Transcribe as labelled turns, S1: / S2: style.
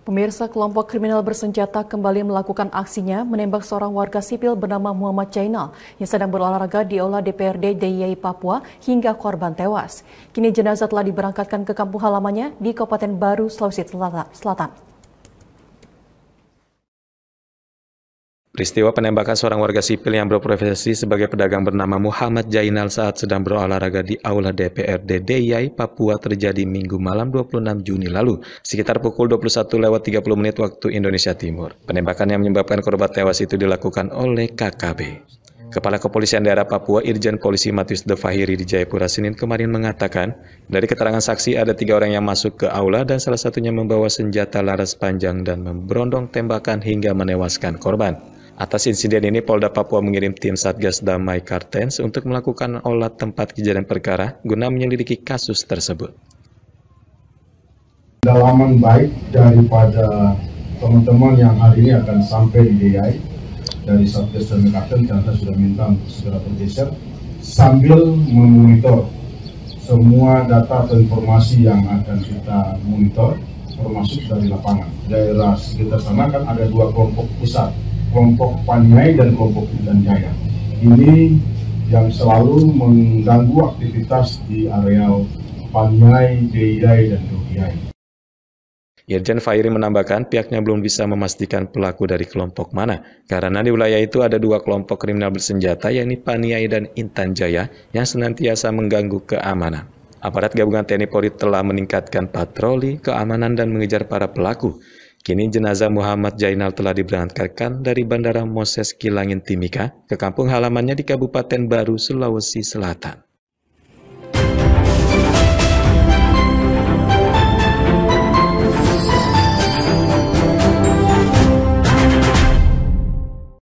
S1: Pemirsa kelompok kriminal bersenjata kembali melakukan aksinya menembak seorang warga sipil bernama Muhammad Chainal yang sedang berolahraga di aula DPRD DIY Papua hingga korban tewas. Kini jenazah telah diberangkatkan ke kampung halamannya di Kabupaten Baru, Sulawesi Selatan.
S2: Peristiwa penembakan seorang warga sipil yang berprofesi sebagai pedagang bernama Muhammad Jainal saat sedang berolahraga di Aula DPRD Deyai, Papua terjadi minggu malam 26 Juni lalu, sekitar pukul 21 lewat 30 menit waktu Indonesia Timur. Penembakan yang menyebabkan korban tewas itu dilakukan oleh KKB. Kepala Kepolisian Daerah Papua Irjen Polisi Matius De Fahiri di Jayapura Senin kemarin mengatakan, dari keterangan saksi ada tiga orang yang masuk ke aula dan salah satunya membawa senjata laras panjang dan memberondong tembakan hingga menewaskan korban. Atas insiden ini, Polda Papua mengirim tim Satgas Damai Kartens untuk melakukan olah tempat kejadian perkara guna menyelidiki kasus tersebut.
S3: Dalaman baik daripada teman-teman yang hari ini akan sampai di DI dari Satgas Damai Kartens saya sudah minta segera bergeser sambil memonitor semua data atau informasi yang akan kita monitor termasuk dari lapangan. Daerah sekitar sana kan ada dua kelompok pusat kelompok Paniai dan kelompok Intan Jaya. Ini yang selalu mengganggu aktivitas di areal Paniai, Deidai, dan Dogiai.
S2: Irjen Fairi menambahkan pihaknya belum bisa memastikan pelaku dari kelompok mana, karena di wilayah itu ada dua kelompok kriminal bersenjata yakni Paniai dan Intan Jaya yang senantiasa mengganggu keamanan. Aparat gabungan TNI Polri telah meningkatkan patroli, keamanan, dan mengejar para pelaku. Kini jenazah Muhammad Jainal telah diberangkatkan dari Bandara Moses Kilangin Timika ke kampung halamannya di Kabupaten Baru, Sulawesi Selatan.